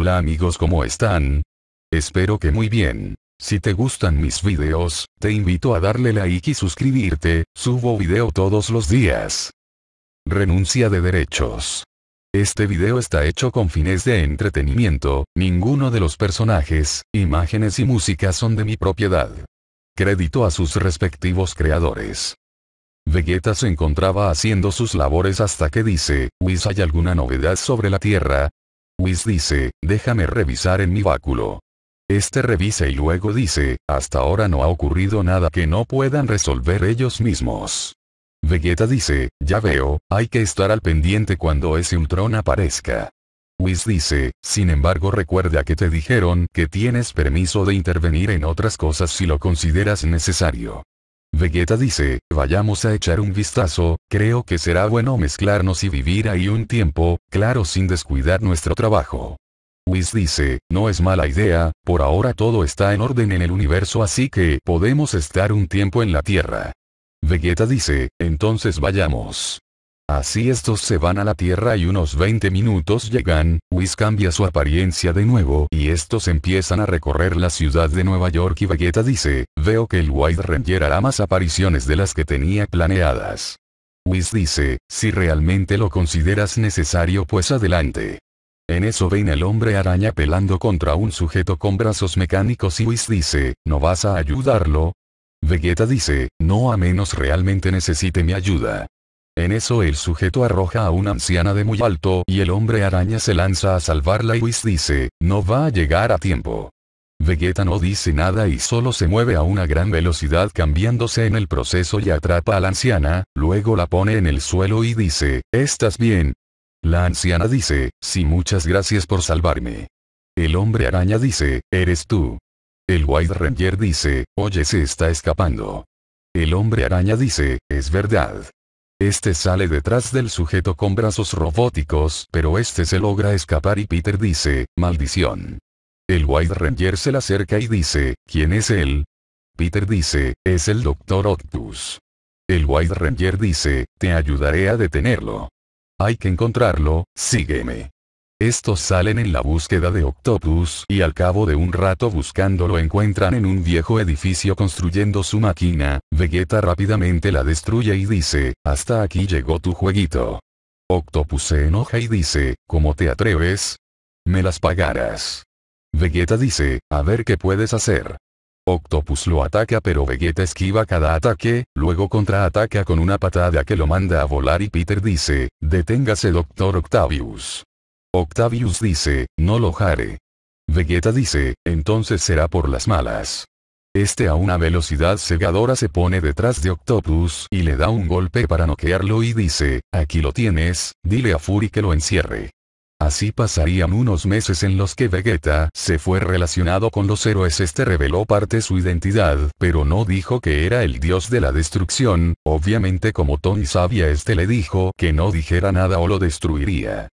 Hola amigos ¿cómo están? Espero que muy bien. Si te gustan mis videos, te invito a darle like y suscribirte, subo video todos los días. Renuncia de derechos. Este video está hecho con fines de entretenimiento, ninguno de los personajes, imágenes y música son de mi propiedad. Crédito a sus respectivos creadores. Vegeta se encontraba haciendo sus labores hasta que dice, Whis hay alguna novedad sobre la Tierra, Whis dice, déjame revisar en mi báculo. Este revisa y luego dice, hasta ahora no ha ocurrido nada que no puedan resolver ellos mismos. Vegeta dice, ya veo, hay que estar al pendiente cuando ese Ultron aparezca. Whis dice, sin embargo recuerda que te dijeron que tienes permiso de intervenir en otras cosas si lo consideras necesario. Vegeta dice, vayamos a echar un vistazo, creo que será bueno mezclarnos y vivir ahí un tiempo, claro sin descuidar nuestro trabajo. Whis dice, no es mala idea, por ahora todo está en orden en el universo así que podemos estar un tiempo en la Tierra. Vegeta dice, entonces vayamos. Así estos se van a la Tierra y unos 20 minutos llegan, Whis cambia su apariencia de nuevo y estos empiezan a recorrer la ciudad de Nueva York y Vegeta dice, veo que el White Ranger hará más apariciones de las que tenía planeadas. Whis dice, si realmente lo consideras necesario pues adelante. En eso ven al hombre araña pelando contra un sujeto con brazos mecánicos y Whis dice, ¿no vas a ayudarlo? Vegeta dice, no a menos realmente necesite mi ayuda. En eso el sujeto arroja a una anciana de muy alto y el hombre araña se lanza a salvarla y Whis dice, no va a llegar a tiempo. Vegeta no dice nada y solo se mueve a una gran velocidad cambiándose en el proceso y atrapa a la anciana, luego la pone en el suelo y dice, ¿estás bien? La anciana dice, sí muchas gracias por salvarme. El hombre araña dice, eres tú. El White Ranger dice, oye se está escapando. El hombre araña dice, es verdad. Este sale detrás del sujeto con brazos robóticos, pero este se logra escapar y Peter dice, maldición. El White Ranger se le acerca y dice, ¿quién es él? Peter dice, es el Dr. Octus. El White Ranger dice, te ayudaré a detenerlo. Hay que encontrarlo, sígueme. Estos salen en la búsqueda de Octopus y al cabo de un rato buscándolo encuentran en un viejo edificio construyendo su máquina, Vegeta rápidamente la destruye y dice, hasta aquí llegó tu jueguito. Octopus se enoja y dice, ¿cómo te atreves? Me las pagarás. Vegeta dice, a ver qué puedes hacer. Octopus lo ataca pero Vegeta esquiva cada ataque, luego contraataca con una patada que lo manda a volar y Peter dice, deténgase Doctor Octavius. Octavius dice, no lo jare. Vegeta dice, entonces será por las malas. Este a una velocidad cegadora se pone detrás de Octopus y le da un golpe para noquearlo y dice, aquí lo tienes, dile a Fury que lo encierre. Así pasarían unos meses en los que Vegeta se fue relacionado con los héroes. Este reveló parte su identidad, pero no dijo que era el dios de la destrucción, obviamente como Tony sabía este le dijo que no dijera nada o lo destruiría.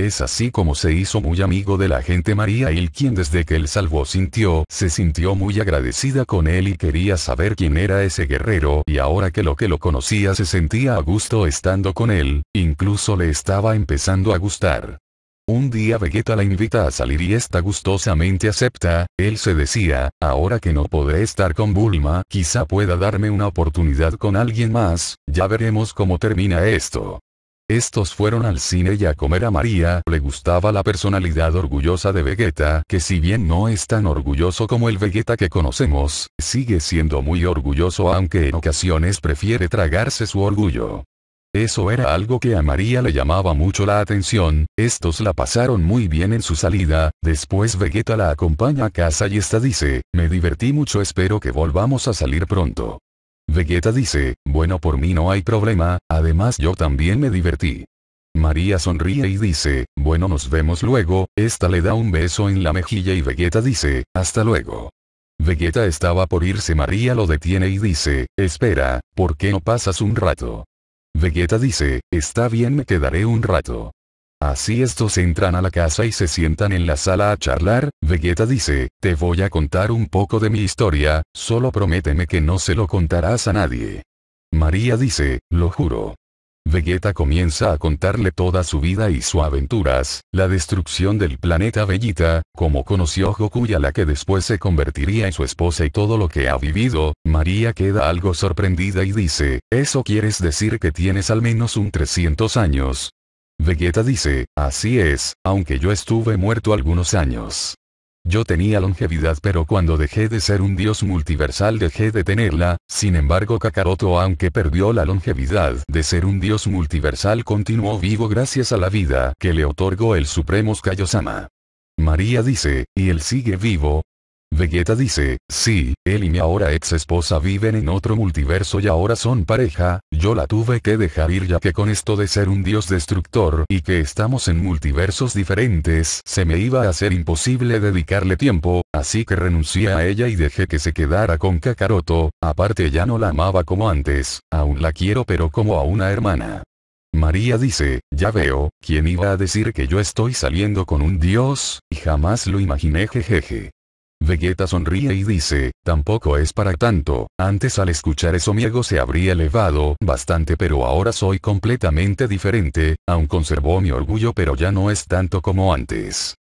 Es así como se hizo muy amigo de la gente María y quien desde que él salvó sintió, se sintió muy agradecida con él y quería saber quién era ese guerrero y ahora que lo que lo conocía se sentía a gusto estando con él, incluso le estaba empezando a gustar. Un día Vegeta la invita a salir y esta gustosamente acepta, él se decía, ahora que no podré estar con Bulma, quizá pueda darme una oportunidad con alguien más, ya veremos cómo termina esto. Estos fueron al cine y a comer a María le gustaba la personalidad orgullosa de Vegeta, que si bien no es tan orgulloso como el Vegeta que conocemos, sigue siendo muy orgulloso aunque en ocasiones prefiere tragarse su orgullo. Eso era algo que a María le llamaba mucho la atención, estos la pasaron muy bien en su salida, después Vegeta la acompaña a casa y esta dice, me divertí mucho espero que volvamos a salir pronto. Vegeta dice, bueno por mí no hay problema, además yo también me divertí. María sonríe y dice, bueno nos vemos luego, esta le da un beso en la mejilla y Vegeta dice, hasta luego. Vegeta estaba por irse María lo detiene y dice, espera, ¿por qué no pasas un rato? Vegeta dice, está bien me quedaré un rato. Así estos entran a la casa y se sientan en la sala a charlar, Vegeta dice, te voy a contar un poco de mi historia, solo prométeme que no se lo contarás a nadie. María dice, lo juro. Vegeta comienza a contarle toda su vida y sus aventuras, la destrucción del planeta Vegeta, como conoció Goku a la que después se convertiría en su esposa y todo lo que ha vivido, María queda algo sorprendida y dice, ¿eso quieres decir que tienes al menos un 300 años? Vegeta dice, así es, aunque yo estuve muerto algunos años. Yo tenía longevidad pero cuando dejé de ser un dios multiversal dejé de tenerla, sin embargo Kakaroto aunque perdió la longevidad de ser un dios multiversal continuó vivo gracias a la vida que le otorgó el supremo Kaiosama. María dice, ¿y él sigue vivo? Vegeta dice, sí, él y mi ahora ex esposa viven en otro multiverso y ahora son pareja, yo la tuve que dejar ir ya que con esto de ser un dios destructor y que estamos en multiversos diferentes se me iba a hacer imposible dedicarle tiempo, así que renuncié a ella y dejé que se quedara con Kakaroto, aparte ya no la amaba como antes, aún la quiero pero como a una hermana. María dice, ya veo, ¿quién iba a decir que yo estoy saliendo con un dios? Y jamás lo imaginé jejeje. Vegeta sonríe y dice, tampoco es para tanto, antes al escuchar eso mi ego se habría elevado bastante pero ahora soy completamente diferente, aún conservó mi orgullo pero ya no es tanto como antes.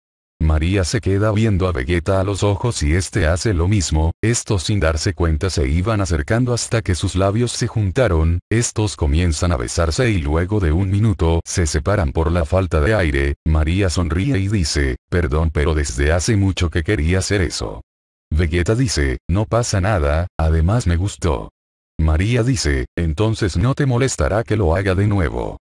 María se queda viendo a Vegeta a los ojos y este hace lo mismo, estos sin darse cuenta se iban acercando hasta que sus labios se juntaron, estos comienzan a besarse y luego de un minuto se separan por la falta de aire, María sonríe y dice, perdón pero desde hace mucho que quería hacer eso. Vegeta dice, no pasa nada, además me gustó. María dice, entonces no te molestará que lo haga de nuevo.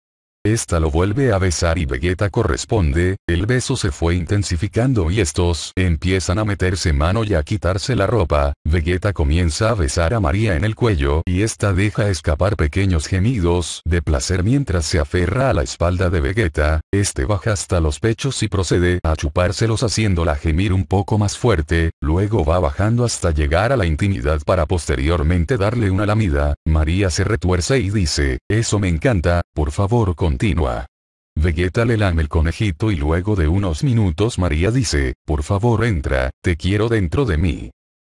Esta lo vuelve a besar y Vegeta corresponde, el beso se fue intensificando y estos empiezan a meterse mano y a quitarse la ropa, Vegeta comienza a besar a María en el cuello y esta deja escapar pequeños gemidos de placer mientras se aferra a la espalda de Vegeta, este baja hasta los pechos y procede a chupárselos haciéndola gemir un poco más fuerte, luego va bajando hasta llegar a la intimidad para posteriormente darle una lamida, María se retuerce y dice, eso me encanta, por favor con continua. Vegeta le lame el conejito y luego de unos minutos María dice, por favor entra, te quiero dentro de mí.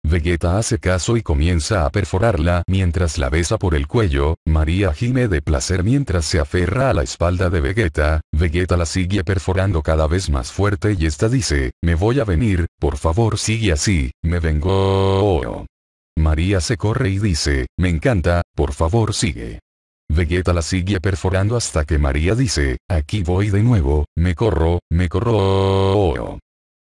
Vegeta hace caso y comienza a perforarla mientras la besa por el cuello, María gime de placer mientras se aferra a la espalda de Vegeta, Vegeta la sigue perforando cada vez más fuerte y esta dice, me voy a venir, por favor sigue así, me vengo. María se corre y dice, me encanta, por favor sigue. Vegeta la sigue perforando hasta que María dice, aquí voy de nuevo, me corro, me corro.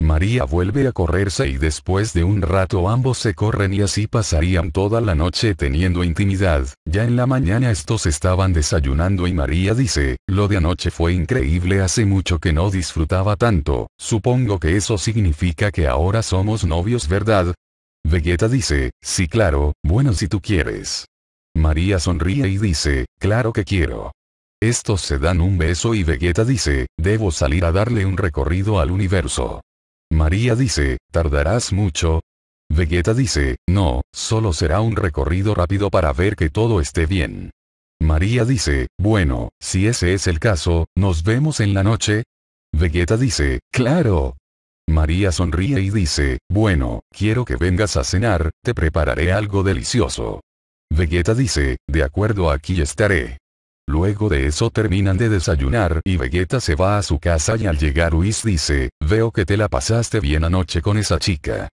María vuelve a correrse y después de un rato ambos se corren y así pasarían toda la noche teniendo intimidad. Ya en la mañana estos estaban desayunando y María dice, lo de anoche fue increíble hace mucho que no disfrutaba tanto, supongo que eso significa que ahora somos novios ¿verdad? Vegeta dice, sí claro, bueno si tú quieres. María sonríe y dice, claro que quiero. Estos se dan un beso y Vegeta dice, debo salir a darle un recorrido al universo. María dice, ¿tardarás mucho? Vegeta dice, no, solo será un recorrido rápido para ver que todo esté bien. María dice, bueno, si ese es el caso, ¿nos vemos en la noche? Vegeta dice, claro. María sonríe y dice, bueno, quiero que vengas a cenar, te prepararé algo delicioso. Vegeta dice, de acuerdo aquí estaré. Luego de eso terminan de desayunar y Vegeta se va a su casa y al llegar Whis dice, veo que te la pasaste bien anoche con esa chica.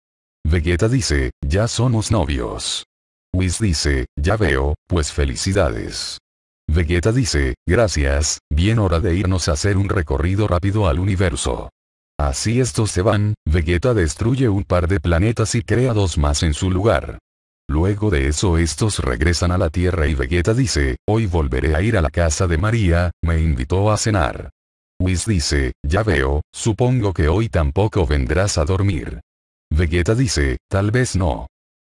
Vegeta dice, ya somos novios. Whis dice, ya veo, pues felicidades. Vegeta dice, gracias, bien hora de irnos a hacer un recorrido rápido al universo. Así estos se van, Vegeta destruye un par de planetas y crea dos más en su lugar. Luego de eso estos regresan a la Tierra y Vegeta dice, hoy volveré a ir a la casa de María, me invitó a cenar. Whis dice, ya veo, supongo que hoy tampoco vendrás a dormir. Vegeta dice, tal vez no.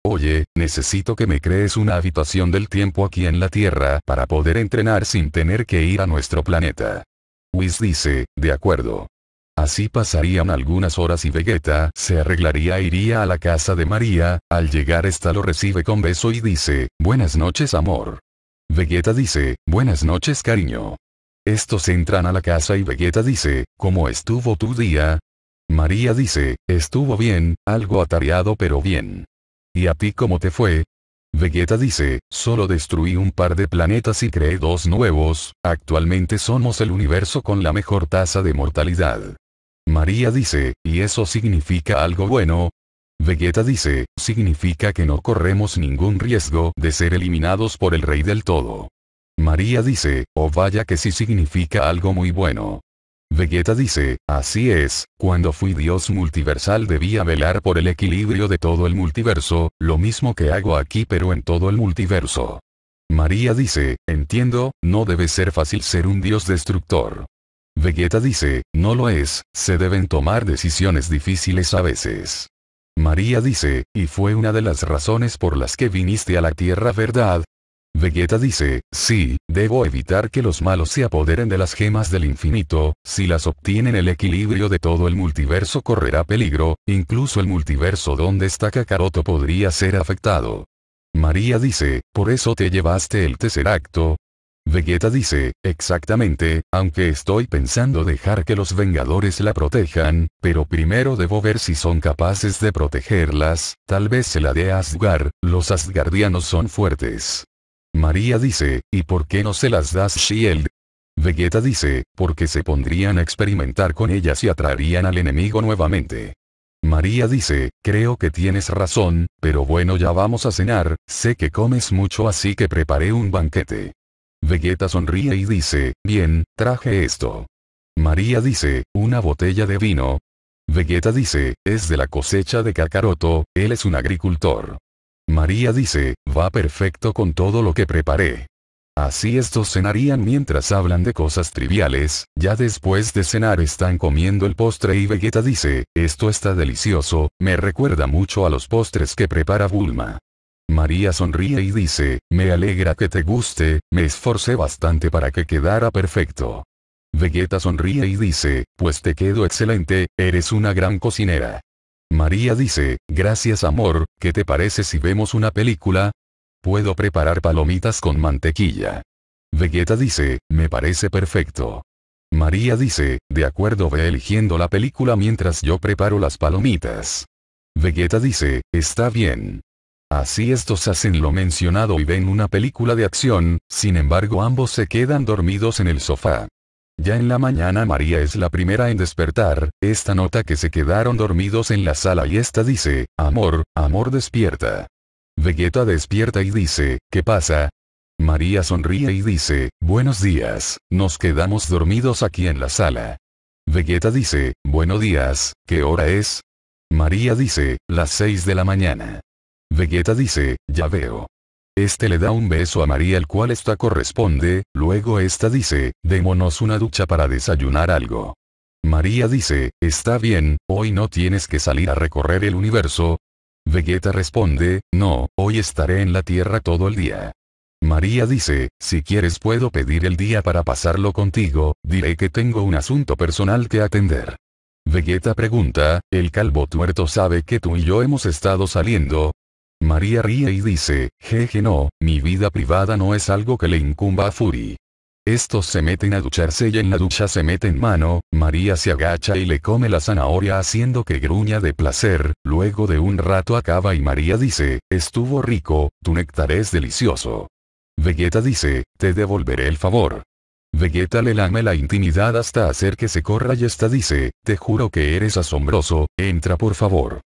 Oye, necesito que me crees una habitación del tiempo aquí en la Tierra para poder entrenar sin tener que ir a nuestro planeta. Whis dice, de acuerdo. Así pasarían algunas horas y Vegeta se arreglaría e iría a la casa de María, al llegar esta lo recibe con beso y dice, buenas noches amor. Vegeta dice, buenas noches cariño. Estos entran a la casa y Vegeta dice, ¿cómo estuvo tu día? María dice, estuvo bien, algo atareado pero bien. ¿Y a ti cómo te fue? Vegeta dice, solo destruí un par de planetas y creé dos nuevos, actualmente somos el universo con la mejor tasa de mortalidad. María dice, ¿y eso significa algo bueno? Vegeta dice, significa que no corremos ningún riesgo de ser eliminados por el rey del todo. María dice, oh vaya que sí significa algo muy bueno. Vegeta dice, así es, cuando fui Dios multiversal debía velar por el equilibrio de todo el multiverso, lo mismo que hago aquí pero en todo el multiverso. María dice, entiendo, no debe ser fácil ser un Dios destructor. Vegeta dice, no lo es, se deben tomar decisiones difíciles a veces. María dice, y fue una de las razones por las que viniste a la Tierra, ¿verdad? Vegeta dice, sí, debo evitar que los malos se apoderen de las gemas del infinito, si las obtienen el equilibrio de todo el multiverso correrá peligro, incluso el multiverso donde está Kakaroto podría ser afectado. María dice, por eso te llevaste el tercer acto, Vegeta dice, exactamente, aunque estoy pensando dejar que los Vengadores la protejan, pero primero debo ver si son capaces de protegerlas, tal vez se la dé a Asgard, los Asgardianos son fuertes. María dice, ¿y por qué no se las das Shield? Vegeta dice, porque se pondrían a experimentar con ellas y atraerían al enemigo nuevamente. María dice, creo que tienes razón, pero bueno ya vamos a cenar, sé que comes mucho así que preparé un banquete. Vegeta sonríe y dice, bien, traje esto. María dice, una botella de vino. Vegeta dice, es de la cosecha de Kakaroto, él es un agricultor. María dice, va perfecto con todo lo que preparé. Así estos cenarían mientras hablan de cosas triviales, ya después de cenar están comiendo el postre y Vegeta dice, esto está delicioso, me recuerda mucho a los postres que prepara Bulma. María sonríe y dice, me alegra que te guste, me esforcé bastante para que quedara perfecto. Vegeta sonríe y dice, pues te quedo excelente, eres una gran cocinera. María dice, gracias amor, ¿qué te parece si vemos una película? Puedo preparar palomitas con mantequilla. Vegeta dice, me parece perfecto. María dice, de acuerdo ve eligiendo la película mientras yo preparo las palomitas. Vegeta dice, está bien. Así estos hacen lo mencionado y ven una película de acción, sin embargo ambos se quedan dormidos en el sofá. Ya en la mañana María es la primera en despertar, esta nota que se quedaron dormidos en la sala y esta dice, amor, amor despierta. Vegeta despierta y dice, ¿qué pasa? María sonríe y dice, buenos días, nos quedamos dormidos aquí en la sala. Vegeta dice, buenos días, ¿qué hora es? María dice, las 6 de la mañana. Vegeta dice, ya veo. Este le da un beso a María el cual esta corresponde, luego esta dice, démonos una ducha para desayunar algo. María dice, está bien, hoy no tienes que salir a recorrer el universo. Vegeta responde, no, hoy estaré en la Tierra todo el día. María dice, si quieres puedo pedir el día para pasarlo contigo, diré que tengo un asunto personal que atender. Vegeta pregunta, el calvo tuerto sabe que tú y yo hemos estado saliendo, María ríe y dice, jeje no, mi vida privada no es algo que le incumba a Fury. Estos se meten a ducharse y en la ducha se meten mano, María se agacha y le come la zanahoria haciendo que gruña de placer, luego de un rato acaba y María dice, estuvo rico, tu néctar es delicioso. Vegeta dice, te devolveré el favor. Vegeta le lame la intimidad hasta hacer que se corra y esta dice, te juro que eres asombroso, entra por favor.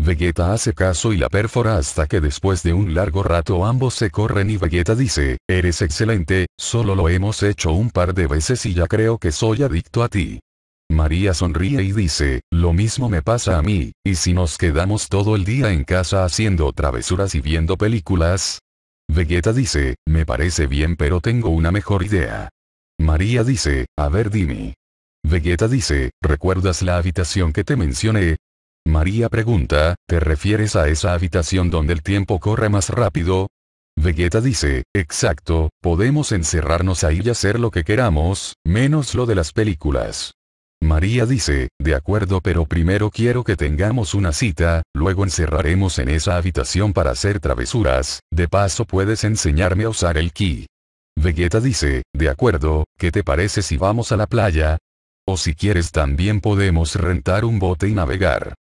Vegeta hace caso y la perfora hasta que después de un largo rato ambos se corren y Vegeta dice, eres excelente, solo lo hemos hecho un par de veces y ya creo que soy adicto a ti. María sonríe y dice, lo mismo me pasa a mí, y si nos quedamos todo el día en casa haciendo travesuras y viendo películas. Vegeta dice, me parece bien pero tengo una mejor idea. María dice, a ver dime. Vegeta dice, ¿recuerdas la habitación que te mencioné? María pregunta, ¿te refieres a esa habitación donde el tiempo corre más rápido? Vegeta dice, exacto, podemos encerrarnos ahí y hacer lo que queramos, menos lo de las películas. María dice, de acuerdo pero primero quiero que tengamos una cita, luego encerraremos en esa habitación para hacer travesuras, de paso puedes enseñarme a usar el ki. Vegeta dice, de acuerdo, ¿qué te parece si vamos a la playa? O si quieres también podemos rentar un bote y navegar.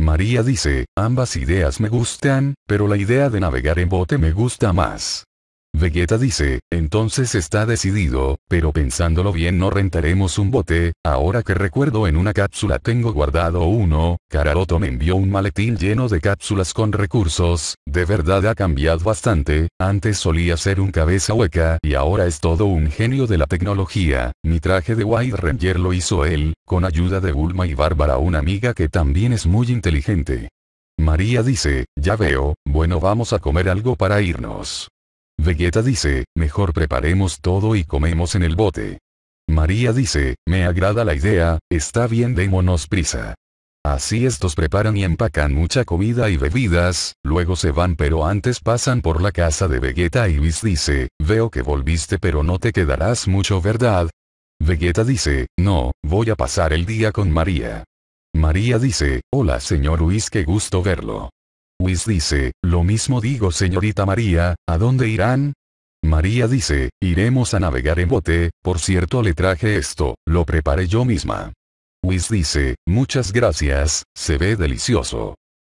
María dice, ambas ideas me gustan, pero la idea de navegar en bote me gusta más. Vegeta dice, entonces está decidido, pero pensándolo bien no rentaremos un bote, ahora que recuerdo en una cápsula tengo guardado uno, Kararoto me envió un maletín lleno de cápsulas con recursos, de verdad ha cambiado bastante, antes solía ser un cabeza hueca y ahora es todo un genio de la tecnología, mi traje de White Ranger lo hizo él, con ayuda de Bulma y Bárbara una amiga que también es muy inteligente. María dice, ya veo, bueno vamos a comer algo para irnos. Vegeta dice, mejor preparemos todo y comemos en el bote. María dice, me agrada la idea, está bien démonos prisa. Así estos preparan y empacan mucha comida y bebidas, luego se van pero antes pasan por la casa de Vegeta y Luis dice, veo que volviste pero no te quedarás mucho verdad. Vegeta dice, no, voy a pasar el día con María. María dice, hola señor Luis qué gusto verlo. Whis dice, lo mismo digo señorita María, ¿a dónde irán? María dice, iremos a navegar en bote, por cierto le traje esto, lo preparé yo misma. Whis dice, muchas gracias, se ve delicioso.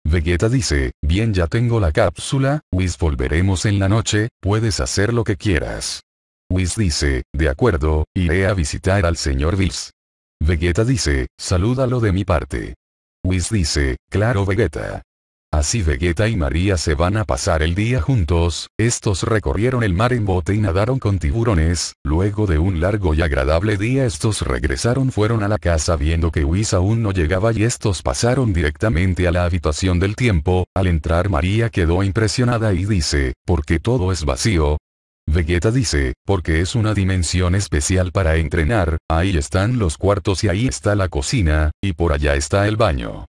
Vegeta dice, bien ya tengo la cápsula, Whis volveremos en la noche, puedes hacer lo que quieras. Whis dice, de acuerdo, iré a visitar al señor Bills. Vegeta dice, salúdalo de mi parte. Whis dice, claro Vegeta. Así Vegeta y María se van a pasar el día juntos, estos recorrieron el mar en bote y nadaron con tiburones, luego de un largo y agradable día estos regresaron fueron a la casa viendo que Whis aún no llegaba y estos pasaron directamente a la habitación del tiempo, al entrar María quedó impresionada y dice, ¿por qué todo es vacío? Vegeta dice, porque es una dimensión especial para entrenar, ahí están los cuartos y ahí está la cocina, y por allá está el baño.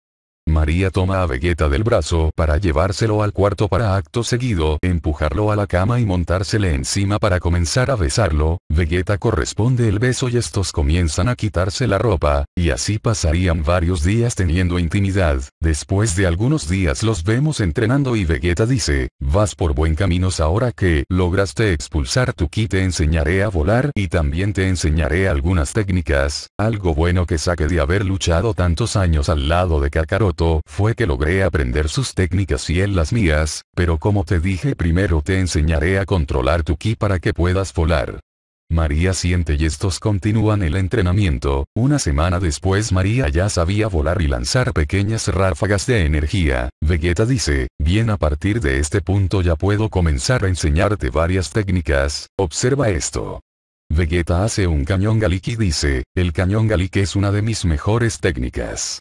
María toma a Vegeta del brazo para llevárselo al cuarto para acto seguido empujarlo a la cama y montársele encima para comenzar a besarlo, Vegeta corresponde el beso y estos comienzan a quitarse la ropa, y así pasarían varios días teniendo intimidad, después de algunos días los vemos entrenando y Vegeta dice, vas por buen caminos ahora que lograste expulsar tu ki te enseñaré a volar y también te enseñaré algunas técnicas, algo bueno que saque de haber luchado tantos años al lado de Kakaroto fue que logré aprender sus técnicas y él las mías, pero como te dije primero te enseñaré a controlar tu ki para que puedas volar. María siente y estos continúan el entrenamiento, una semana después María ya sabía volar y lanzar pequeñas ráfagas de energía, Vegeta dice, bien a partir de este punto ya puedo comenzar a enseñarte varias técnicas, observa esto. Vegeta hace un cañón galik y dice, el cañón galik es una de mis mejores técnicas.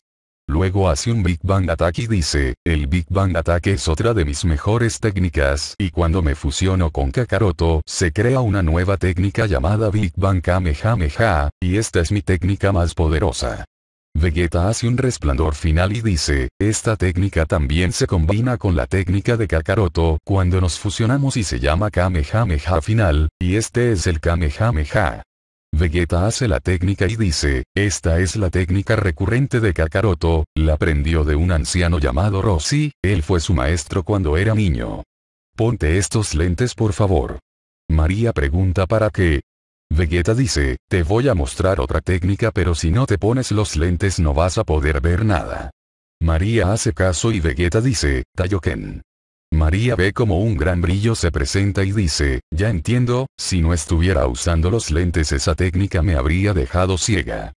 Luego hace un Big Bang Attack y dice, el Big Bang Attack es otra de mis mejores técnicas y cuando me fusiono con Kakaroto, se crea una nueva técnica llamada Big Bang Kamehameha, y esta es mi técnica más poderosa. Vegeta hace un resplandor final y dice, esta técnica también se combina con la técnica de Kakaroto cuando nos fusionamos y se llama Kamehameha final, y este es el Kamehameha. Vegeta hace la técnica y dice, esta es la técnica recurrente de Kakaroto, la aprendió de un anciano llamado Rossi, él fue su maestro cuando era niño. Ponte estos lentes por favor. María pregunta para qué. Vegeta dice, te voy a mostrar otra técnica pero si no te pones los lentes no vas a poder ver nada. María hace caso y Vegeta dice, Tayoken. María ve como un gran brillo se presenta y dice, ya entiendo, si no estuviera usando los lentes esa técnica me habría dejado ciega.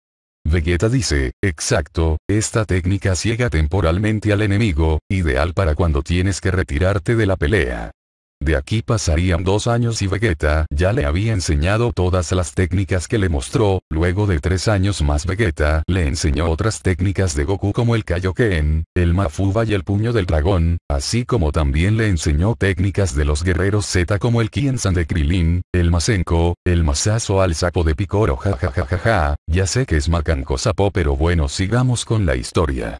Vegeta dice, exacto, esta técnica ciega temporalmente al enemigo, ideal para cuando tienes que retirarte de la pelea. De aquí pasarían dos años y Vegeta ya le había enseñado todas las técnicas que le mostró, luego de tres años más Vegeta le enseñó otras técnicas de Goku como el Kaioken, el Mafuba y el Puño del Dragón, así como también le enseñó técnicas de los guerreros Z como el Kiensan de Krilin, el Masenko, el Masazo al sapo de Picoro jajajajaja, ya sé que es sapo, pero bueno sigamos con la historia.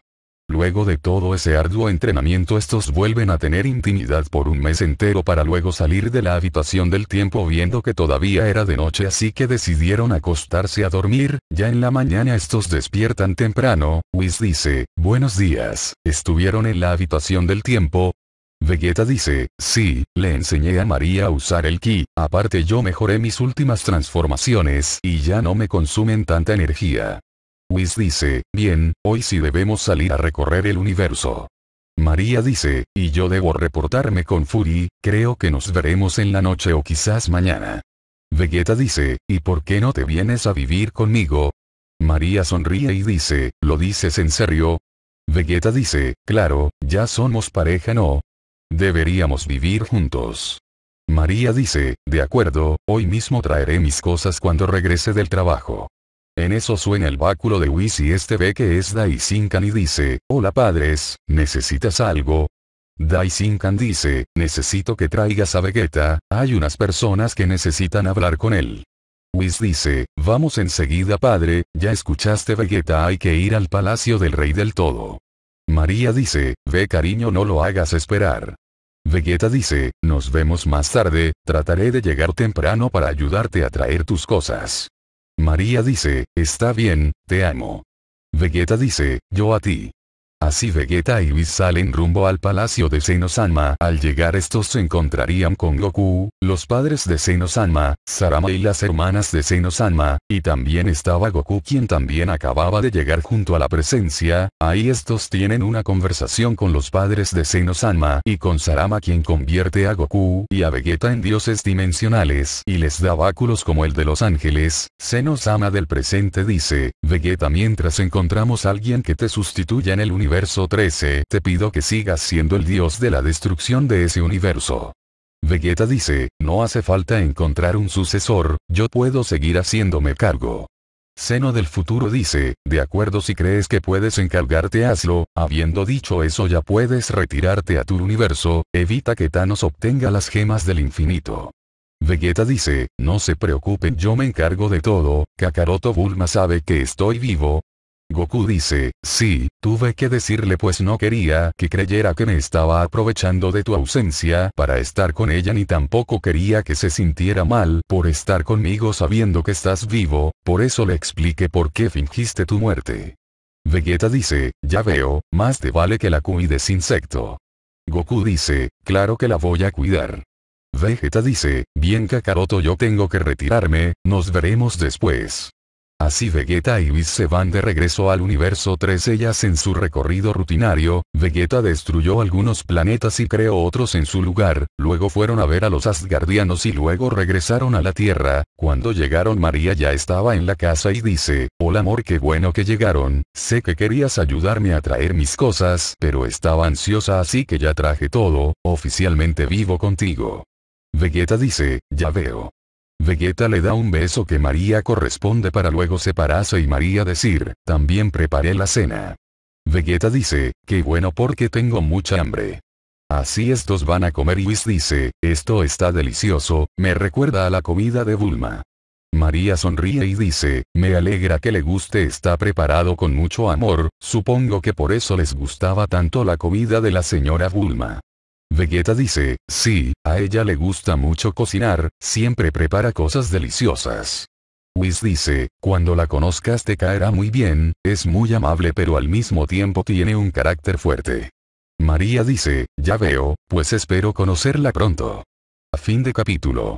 Luego de todo ese arduo entrenamiento estos vuelven a tener intimidad por un mes entero para luego salir de la habitación del tiempo viendo que todavía era de noche así que decidieron acostarse a dormir, ya en la mañana estos despiertan temprano, Whis dice, buenos días, estuvieron en la habitación del tiempo, Vegeta dice, sí, le enseñé a María a usar el ki, aparte yo mejoré mis últimas transformaciones y ya no me consumen tanta energía. Whis dice, bien, hoy sí debemos salir a recorrer el universo. María dice, y yo debo reportarme con Fury, creo que nos veremos en la noche o quizás mañana. Vegeta dice, ¿y por qué no te vienes a vivir conmigo? María sonríe y dice, ¿lo dices en serio? Vegeta dice, claro, ya somos pareja no. Deberíamos vivir juntos. María dice, de acuerdo, hoy mismo traeré mis cosas cuando regrese del trabajo. En eso suena el báculo de Whis y este ve que es Daisinkan y dice, hola padres, ¿necesitas algo? Daisinkan dice, necesito que traigas a Vegeta, hay unas personas que necesitan hablar con él. Whis dice, vamos enseguida padre, ya escuchaste Vegeta hay que ir al palacio del rey del todo. María dice, ve cariño no lo hagas esperar. Vegeta dice, nos vemos más tarde, trataré de llegar temprano para ayudarte a traer tus cosas. María dice, está bien, te amo. Vegeta dice, yo a ti. Así Vegeta y Whis salen rumbo al palacio de zeno sanma Al llegar estos se encontrarían con Goku, los padres de zeno sanma Sarama y las hermanas de zeno sanma y también estaba Goku quien también acababa de llegar junto a la presencia, ahí estos tienen una conversación con los padres de zeno sanma y con Sarama quien convierte a Goku y a Vegeta en dioses dimensionales y les da báculos como el de los ángeles, zeno sama del presente dice, Vegeta mientras encontramos alguien que te sustituya en el universo 13, te pido que sigas siendo el dios de la destrucción de ese universo. Vegeta dice, no hace falta encontrar un sucesor, yo puedo seguir haciéndome cargo. Seno del futuro dice, de acuerdo si crees que puedes encargarte hazlo, habiendo dicho eso ya puedes retirarte a tu universo, evita que Thanos obtenga las gemas del infinito. Vegeta dice, no se preocupen yo me encargo de todo, Kakaroto Bulma sabe que estoy vivo. Goku dice, sí, tuve que decirle pues no quería que creyera que me estaba aprovechando de tu ausencia para estar con ella ni tampoco quería que se sintiera mal por estar conmigo sabiendo que estás vivo, por eso le expliqué por qué fingiste tu muerte. Vegeta dice, ya veo, más te vale que la cuides insecto. Goku dice, claro que la voy a cuidar. Vegeta dice, bien Kakaroto yo tengo que retirarme, nos veremos después. Así Vegeta y Whis se van de regreso al universo 3 ellas en su recorrido rutinario, Vegeta destruyó algunos planetas y creó otros en su lugar, luego fueron a ver a los Asgardianos y luego regresaron a la Tierra, cuando llegaron María ya estaba en la casa y dice, hola amor qué bueno que llegaron, sé que querías ayudarme a traer mis cosas pero estaba ansiosa así que ya traje todo, oficialmente vivo contigo. Vegeta dice, ya veo. Vegeta le da un beso que María corresponde para luego separarse y María decir, también preparé la cena. Vegeta dice, qué bueno porque tengo mucha hambre. Así estos van a comer y Whis dice, esto está delicioso, me recuerda a la comida de Bulma. María sonríe y dice, me alegra que le guste está preparado con mucho amor, supongo que por eso les gustaba tanto la comida de la señora Bulma. Vegeta dice, sí, a ella le gusta mucho cocinar, siempre prepara cosas deliciosas. Whis dice, cuando la conozcas te caerá muy bien, es muy amable pero al mismo tiempo tiene un carácter fuerte. María dice, ya veo, pues espero conocerla pronto. A fin de capítulo.